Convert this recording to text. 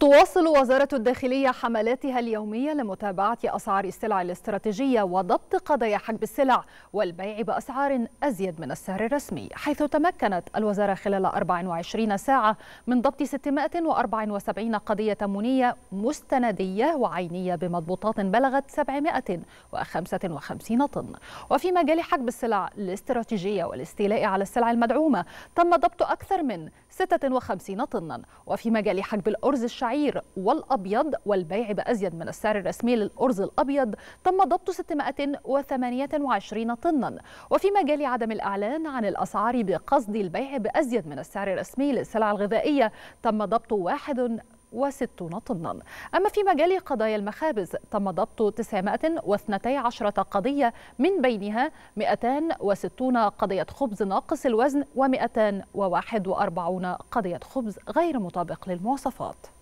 تواصل وزارة الداخلية حملاتها اليومية لمتابعة أسعار السلع الاستراتيجية وضبط قضايا حجب السلع والبيع بأسعار أزيد من السعر الرسمي حيث تمكنت الوزارة خلال 24 ساعة من ضبط 674 قضية تمونية مستندية وعينية بمضبوطات بلغت 755 طن وفي مجال حجب السلع الاستراتيجية والاستيلاء على السلع المدعومة تم ضبط أكثر من 56 طنا وفي مجال حجب الأرز الشعير والأبيض والبيع بأزيد من السعر الرسمي للأرز الأبيض تم ضبط 628 طنا وفي مجال عدم الإعلان عن الأسعار بقصد البيع بأزيد من السعر الرسمي للسلع الغذائية تم ضبط 160 طنا أما في مجال قضايا المخابز تم ضبط 912 قضية من بينها 260 قضية خبز ناقص الوزن و241 قضية خبز غير مطابق للمواصفات